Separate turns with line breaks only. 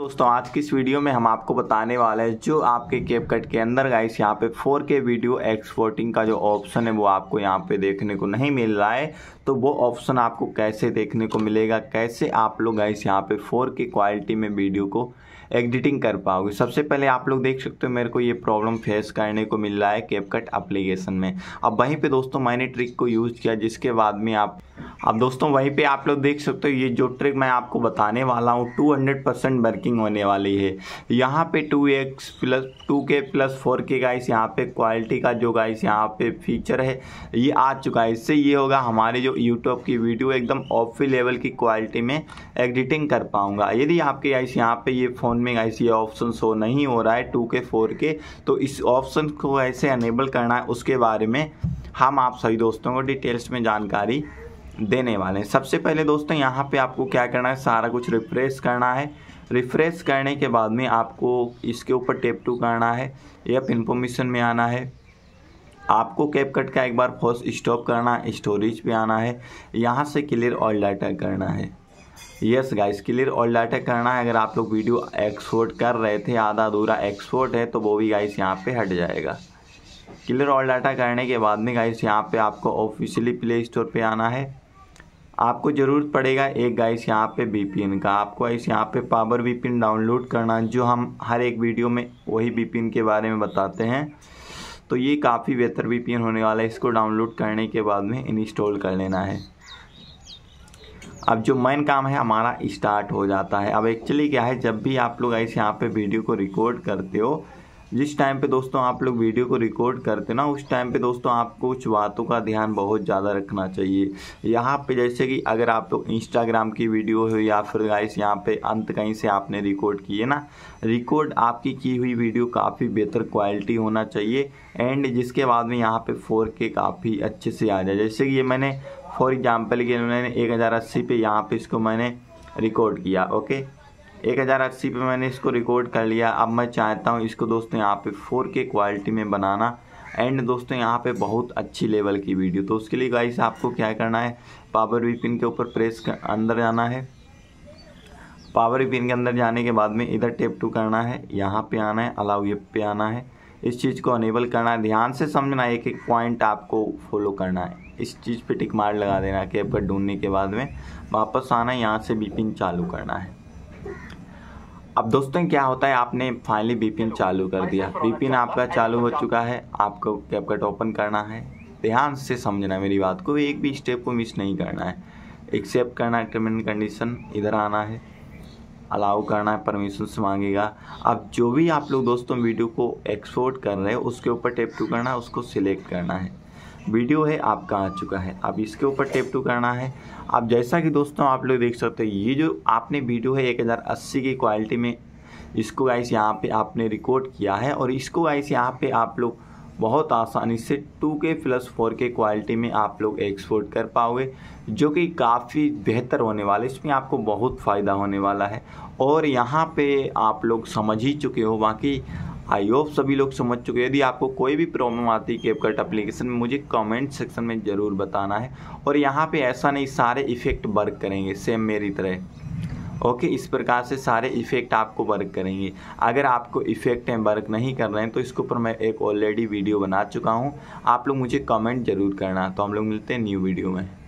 दोस्तों आज की इस वीडियो में हम आपको बताने वाले हैं जो आपके केप कट के अंदर गाइस यहाँ पे 4K वीडियो एक्सपोर्टिंग का जो ऑप्शन है वो आपको यहाँ पे देखने को नहीं मिल रहा है तो वो ऑप्शन आपको कैसे देखने को मिलेगा कैसे आप लोग गाइस यहाँ पे 4K क्वालिटी में वीडियो को एडिटिंग कर पाओगे सबसे पहले आप लोग देख सकते हो मेरे को ये प्रॉब्लम फेस करने को मिल रहा है केप कट अप्लीकेशन में अब वहीं पर दोस्तों मैंने ट्रिक को यूज़ किया जिसके बाद में आप अब दोस्तों वहीं पे आप लोग देख सकते हो ये जो ट्रिक मैं आपको बताने वाला हूँ 200 परसेंट वर्किंग होने वाली है यहाँ पे 2x प्लस टू के प्लस फोर के गाइस यहाँ पे क्वालिटी का जो गाइस यहाँ पे फीचर है ये आ चुका है इससे ये होगा हमारे जो यूट्यूब की वीडियो एकदम ऑफ लेवल की क्वालिटी में एडिटिंग कर पाऊँगा यदि आपके गाइस यहाँ पे ये फ़ोन में गाइस ये ऑप्शन शो नहीं हो रहा है टू के फोर के तो इस ऑप्शन को ऐसे अनेबल करना है उसके बारे में हम आप सभी दोस्तों को डिटेल्स में जानकारी देने वाले हैं सबसे पहले दोस्तों यहाँ पे आपको क्या करना है सारा कुछ रिफ्रेश करना है रिफ्रेश करने के बाद में आपको इसके ऊपर टेप टू करना है या इन्फॉर्मेशन में आना है आपको कैप कट का एक बार फोर्स स्टॉप करना है स्टोरेज पे आना है यहाँ से क्लियर ऑल डाटा करना है yes guys clear all data करना है अगर आप लोग वीडियो एक्सपोर्ट कर रहे थे आधा अधूरा एक्सपोर्ट है तो वो भी गाइस यहाँ पे हट जाएगा क्लियर ऑल डाटा करने के बाद में गाइस यहाँ पे आपको ऑफिशियली प्ले स्टोर पे आना है आपको ज़रूरत पड़ेगा एक गाइस यहाँ पे बीपीएन का आपको इस यहाँ पे पावर बीपीएन डाउनलोड करना जो हम हर एक वीडियो में वही बीपीएन के बारे में बताते हैं तो ये काफ़ी बेहतर बीपीएन होने वाला है इसको डाउनलोड करने के बाद में इंस्टॉल कर लेना है अब जो मेन काम है हमारा स्टार्ट हो जाता है अब एक्चुअली क्या है जब भी आप लोग ऐसे यहाँ पे वीडियो को रिकॉर्ड करते हो जिस टाइम पे दोस्तों आप लोग वीडियो को रिकॉर्ड करते ना उस टाइम पे दोस्तों आपको कुछ बातों का ध्यान बहुत ज़्यादा रखना चाहिए यहाँ पे जैसे कि अगर आप लोग इंस्टाग्राम की वीडियो हो या फिर गाइस यहाँ पे अंत कहीं से आपने रिकॉर्ड किए ना रिकॉर्ड आपकी की हुई वीडियो काफ़ी बेहतर क्वालिटी होना चाहिए एंड जिसके बाद में यहाँ पर फोर के काफ़ी अच्छे से आ जाए जैसे कि ये मैंने फॉर एग्ज़ाम्पल के मैंने एक हज़ार अस्सी पे यहाँ पर इसको मैंने रिकॉर्ड किया ओके एक हज़ार अस्सी पर मैंने इसको रिकॉर्ड कर लिया अब मैं चाहता हूँ इसको दोस्तों यहाँ पे फोर के क्वालिटी में बनाना एंड दोस्तों यहाँ पे बहुत अच्छी लेवल की वीडियो तो उसके लिए गाइस आपको क्या करना है पावर वी के ऊपर प्रेस कर, अंदर जाना है पावर वी के अंदर जाने के बाद में इधर टेप टू करना है यहाँ पर आना है अलाउ ये पे आना है इस चीज़ को अनेबल करना है ध्यान से समझना एक एक पॉइंट आपको फॉलो करना है इस चीज़ पे टिक मार लगा देना है कि पर ढूंढने के बाद में वापस आना है यहाँ से बीपिन चालू करना है अब दोस्तों क्या होता है आपने फाइनली बीपीएन चालू कर दिया बीपीएन आपका चालू हो चुका है आपको कैपकट ओपन करना है ध्यान से समझना मेरी बात को एक भी स्टेप को मिस नहीं करना है एक्सेप्ट करना है टर्म एंड कंडीशन इधर आना है अलाउ करना है परमिशन से मांगेगा अब जो भी आप लोग दोस्तों वीडियो को एक्सपोर्ट कर रहे हैं उसके ऊपर टेप टू करना है उसको सिलेक्ट करना है वीडियो है आपका आ चुका है अब इसके ऊपर टेप टू करना है अब जैसा कि दोस्तों आप लोग देख सकते हो ये जो आपने वीडियो है 1080 की क्वालिटी में इसको गाइस यहाँ पे आपने रिकॉर्ड किया है और इसको गाइस यहाँ पे आप लोग बहुत आसानी से 2K प्लस 4K क्वालिटी में आप लोग एक्सपोर्ट कर पाओगे जो कि काफ़ी बेहतर होने वाला है इसमें आपको बहुत फ़ायदा होने वाला है और यहाँ पे आप लोग समझ ही चुके हो बाकी आई होप सभी लोग समझ चुके यदि आपको कोई भी प्रॉब्लम आती है कैपकट एप्लीकेशन में मुझे कमेंट सेक्शन में ज़रूर बताना है और यहाँ पे ऐसा नहीं सारे इफ़ेक्ट वर्क करेंगे सेम मेरी तरह ओके इस प्रकार से सारे इफ़ेक्ट आपको वर्क करेंगे अगर आपको इफ़ेक्ट हैं वर्क नहीं कर रहे हैं तो इसके ऊपर मैं एक ऑलरेडी वीडियो बना चुका हूँ आप लोग मुझे कमेंट ज़रूर करना तो हम लोग मिलते हैं न्यू वीडियो में